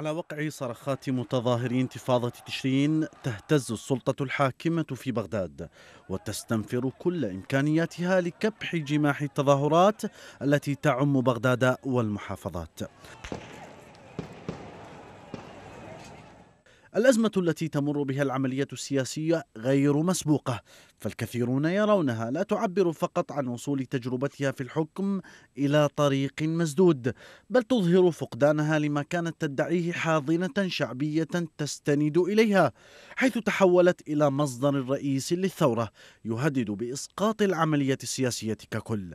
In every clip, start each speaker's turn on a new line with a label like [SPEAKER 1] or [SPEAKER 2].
[SPEAKER 1] على وقع صرخات متظاهري انتفاضة تشرين تهتز السلطة الحاكمة في بغداد وتستنفر كل إمكانياتها لكبح جماح التظاهرات التي تعم بغداد والمحافظات الأزمة التي تمر بها العملية السياسية غير مسبوقة فالكثيرون يرونها لا تعبر فقط عن وصول تجربتها في الحكم إلى طريق مسدود بل تظهر فقدانها لما كانت تدعيه حاضنة شعبية تستند إليها حيث تحولت إلى مصدر رئيس للثورة يهدد بإسقاط العملية السياسية ككل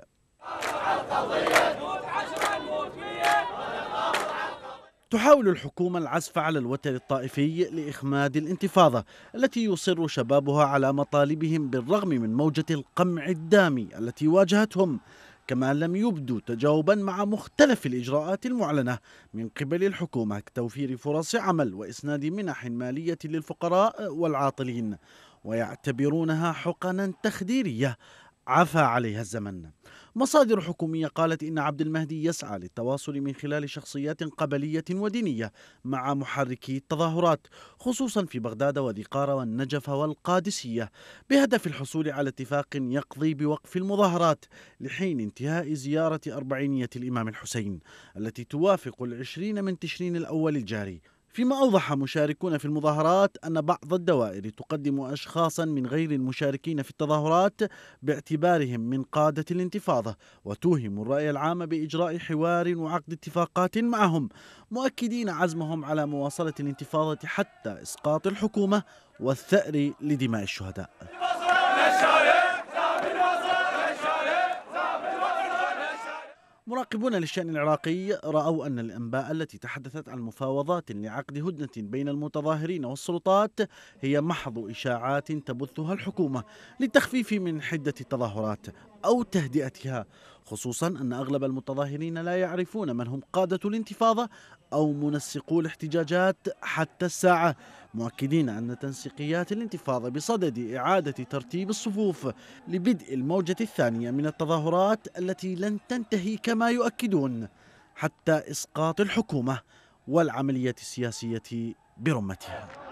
[SPEAKER 1] تحاول الحكومة العزف على الوتر الطائفي لإخماد الانتفاضة التي يصر شبابها على مطالبهم بالرغم من موجة القمع الدامي التي واجهتهم كما لم يبدوا تجاوبا مع مختلف الإجراءات المعلنة من قبل الحكومة كتوفير فرص عمل وإسناد منح مالية للفقراء والعاطلين ويعتبرونها حقنا تخديرية عفى عليها الزمن مصادر حكومية قالت إن عبد المهدي يسعى للتواصل من خلال شخصيات قبلية ودينية مع محركي التظاهرات خصوصا في بغداد وذي والنجف والقادسية بهدف الحصول على اتفاق يقضي بوقف المظاهرات لحين انتهاء زيارة أربعينية الإمام الحسين التي توافق العشرين من تشرين الأول الجاري فيما أوضح مشاركون في المظاهرات أن بعض الدوائر تقدم أشخاصا من غير المشاركين في التظاهرات باعتبارهم من قادة الانتفاضة وتوهم الرأي العام بإجراء حوار وعقد اتفاقات معهم مؤكدين عزمهم على مواصلة الانتفاضة حتى إسقاط الحكومة والثأر لدماء الشهداء مراقبون للشأن العراقي رأوا أن الأنباء التي تحدثت عن مفاوضات لعقد هدنة بين المتظاهرين والسلطات هي محض إشاعات تبثها الحكومة للتخفيف من حدة التظاهرات أو تهدئتها خصوصا أن أغلب المتظاهرين لا يعرفون من هم قادة الانتفاضة أو منسقو الاحتجاجات حتى الساعة مؤكدين أن تنسيقيات الانتفاضة بصدد إعادة ترتيب الصفوف لبدء الموجة الثانية من التظاهرات التي لن تنتهي كما يؤكدون حتى إسقاط الحكومة والعملية السياسية برمتها